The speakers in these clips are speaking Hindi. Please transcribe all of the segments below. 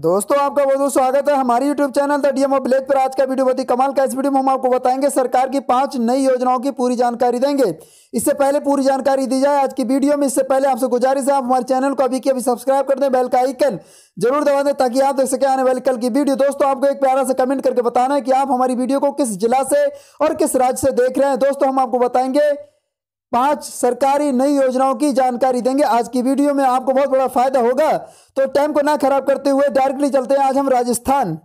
दोस्तों आपका बहुत बहुत स्वागत है हमारे YouTube channel the DMO village पर आज का वीडियो बहुत ही कमाल का इस वीडियो में हम आपको बताएंगे सरकार की पांच नई योजनाओं की पूरी जानकारी देंगे इससे पहले पूरी जानकारी दी जाए आज की वीडियो में इससे पहले आपसे गुजारिश है आप हमारे चैनल को अभी की अभी सब्सक्राइब कर दें बेल का आइकन जरूर दबा दें ताकि आप देख सके आने वाली कल की वीडियो दोस्तों आपको एक प्यारा से कमेंट करके बताना है कि आप हमारी वीडियो को किस जिला से और किस राज्य से देख रहे हैं दोस्तों हम आपको बताएंगे पांच सरकारी नई योजनाओं की जानकारी देंगे आज की वीडियो में आपको बहुत बड़ा फायदा होगा तो टाइम को ना खराब करते हुए डायरेक्टली चलते हैं आज हम राजस्थान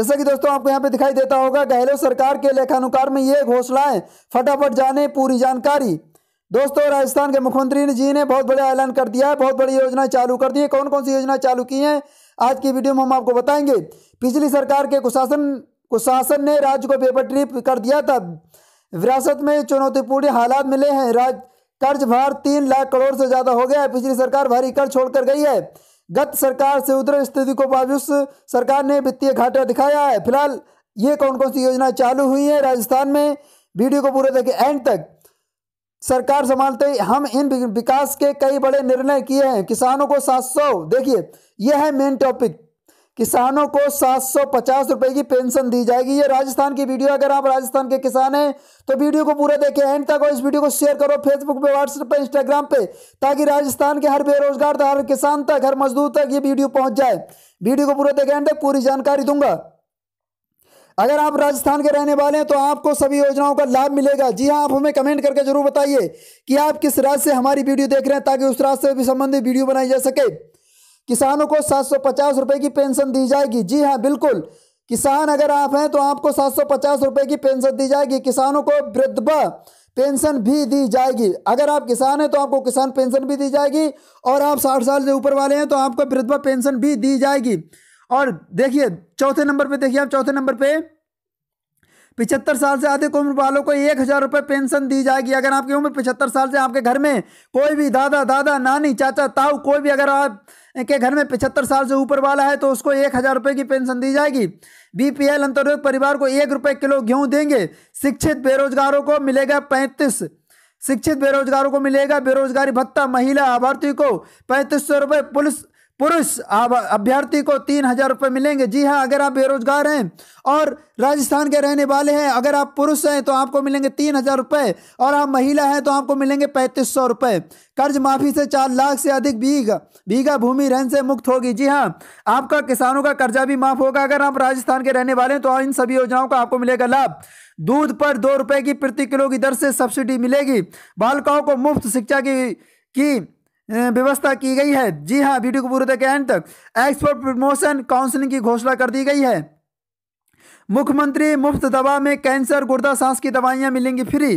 जैसा कि दोस्तों आपको यहां पे दिखाई देता होगा गहलोत सरकार के लेखानुकार में ये घोषणाएं फटाफट जाने पूरी जानकारी दोस्तों राजस्थान के मुख्यमंत्री जी ने बहुत बड़ा ऐलान कर दिया है बहुत बड़ी योजनाएं चालू कर दी है कौन कौन सी योजना चालू की हैं आज की वीडियो में हम आपको बताएंगे पिछली सरकार के कुशासन कुशासन ने राज्य को पेपर ट्रिप कर दिया था विरासत में चुनौतीपूर्ण हालात मिले हैं राज कर्ज भार तीन लाख करोड़ से ज्यादा हो गया है पिछली सरकार भारी कर्ज छोड़कर गई है गत सरकार से उधर स्थिति को बावजूद सरकार ने वित्तीय घाटा दिखाया है फिलहाल ये कौन कौन सी योजना चालू हुई है राजस्थान में वीडियो को पूरे देखें एंड तक सरकार संभालते हम इन विकास के कई बड़े निर्णय किए हैं किसानों को सात देखिए यह है मेन टॉपिक किसानों को सात सौ पचास रुपए की पेंशन दी जाएगी ये राजस्थान की वीडियो अगर आप राजस्थान के किसान हैं तो वीडियो को पूरा देखें एंड तक और इस वीडियो को शेयर करो फेसबुक पे व्हाट्सएप पे इंस्टाग्राम पे ताकि राजस्थान के हर बेरोजगार तक हर किसान तक हर मजदूर तक ये वीडियो पहुंच जाए वीडियो को पूरा देखें एंड तक पूरी जानकारी दूंगा अगर आप राजस्थान के रहने वाले हैं तो आपको सभी योजनाओं का लाभ मिलेगा जी हाँ आप हमें कमेंट करके जरूर बताइए कि आप किस राज्य से हमारी वीडियो देख रहे हैं ताकि उस राज्य से भी संबंधित वीडियो बनाई जा सके किसानों को सात सौ पचास रुपए की पेंशन दी जाएगी जी हाँ बिल्कुल किसान अगर आप हैं तो आपको सात सौ पचास रुपए की पेंशन दी जाएगी किसानों को वृद्धवा पेंशन भी दी जाएगी अगर आप किसान हैं तो आपको किसान पेंशन भी दी जाएगी और आप साठ साल से ऊपर वाले हैं तो आपको वृद्धवा पेंशन भी दी जाएगी और देखिए चौथे नंबर पे देखिए आप चौथे नंबर पे पिछहत्तर साल से अधिक उम्र वालों को एक हज़ार रुपये पेंशन दी जाएगी अगर आपकी उम्र पिछहत्तर साल से आपके घर में कोई भी दादा दादा नानी चाचा ताऊ कोई भी अगर आप के घर में पिछहत्तर साल से ऊपर वाला है तो उसको एक हज़ार रुपये की पेंशन दी जाएगी बीपीएल अंतर्गत परिवार को एक रुपये किलो गेहूं देंगे शिक्षित बेरोजगारों को मिलेगा पैंतीस शिक्षित बेरोजगारों को मिलेगा बेरोजगारी भत्ता महिला आभार्थी को पैंतीस सौ पुलिस पुरुष अभ्यर्थी को तीन हजार रुपये मिलेंगे जी हाँ अगर आप बेरोजगार हैं और राजस्थान के रहने वाले हैं अगर आप पुरुष हैं तो आपको मिलेंगे तीन हजार रुपये और आप महिला हैं तो आपको मिलेंगे पैंतीस सौ रुपये कर्ज माफी से चार लाख से अधिक बीघा बीघा भूमि ऋण से मुक्त होगी जी हाँ आपका किसानों का कर्जा भी माफ होगा अगर आप राजस्थान के रहने वाले हैं तो इन सभी योजनाओं का आपको मिलेगा लाभ दूध पर दो रुपये की प्रति किलो की दर से सब्सिडी मिलेगी बालिकाओं को मुफ्त शिक्षा की की व्यवस्था की गई है जी हाँ वीडियो को पूरे तक एंड तक एक्सपोर्ट प्रमोशन काउंसिलिंग की घोषणा कर दी गई है मुख्यमंत्री मुफ्त दवा में कैंसर गुर्दा सांस की दवाइयां मिलेंगी फ्री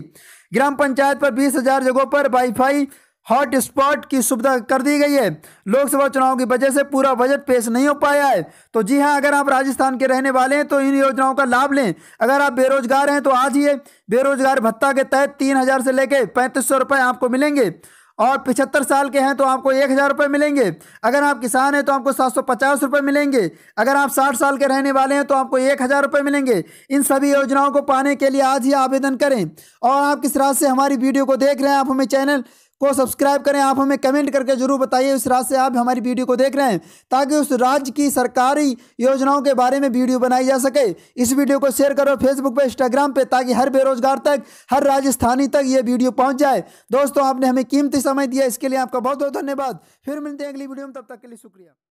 ग्राम पंचायत पर बीस हजार जगहों पर वाईफाई हॉटस्पॉट की सुविधा कर दी गई है लोकसभा चुनाव की वजह से पूरा बजट पेश नहीं हो पाया है तो जी हाँ अगर आप राजस्थान के रहने वाले हैं तो इन योजनाओं का लाभ लें अगर आप बेरोजगार हैं तो आज ही बेरोजगार भत्ता के तहत तीन हज़ार से लेकर पैंतीस सौ रुपये आपको मिलेंगे और पिछहत्तर साल के हैं तो आपको एक हज़ार रुपये मिलेंगे अगर आप किसान हैं तो आपको सात सौ पचास रुपये मिलेंगे अगर आप साठ साल के रहने वाले हैं तो आपको एक हज़ार रुपये मिलेंगे इन सभी योजनाओं को पाने के लिए आज ही आवेदन करें और आप किस रात से हमारी वीडियो को देख रहे हैं आप हमें चैनल को सब्सक्राइब करें आप हमें कमेंट करके जरूर बताइए उस राज्य से आप हमारी वीडियो को देख रहे हैं ताकि उस राज्य की सरकारी योजनाओं के बारे में वीडियो बनाई जा सके इस वीडियो को शेयर करो फेसबुक पर इंस्टाग्राम पर ताकि हर बेरोजगार तक हर राजस्थानी तक ये वीडियो पहुँच जाए दोस्तों आपने हमें कीमती समय दिया इसके लिए आपका बहुत बहुत धन्यवाद फिर मिलते हैं अगली वीडियो में तब तक के लिए शुक्रिया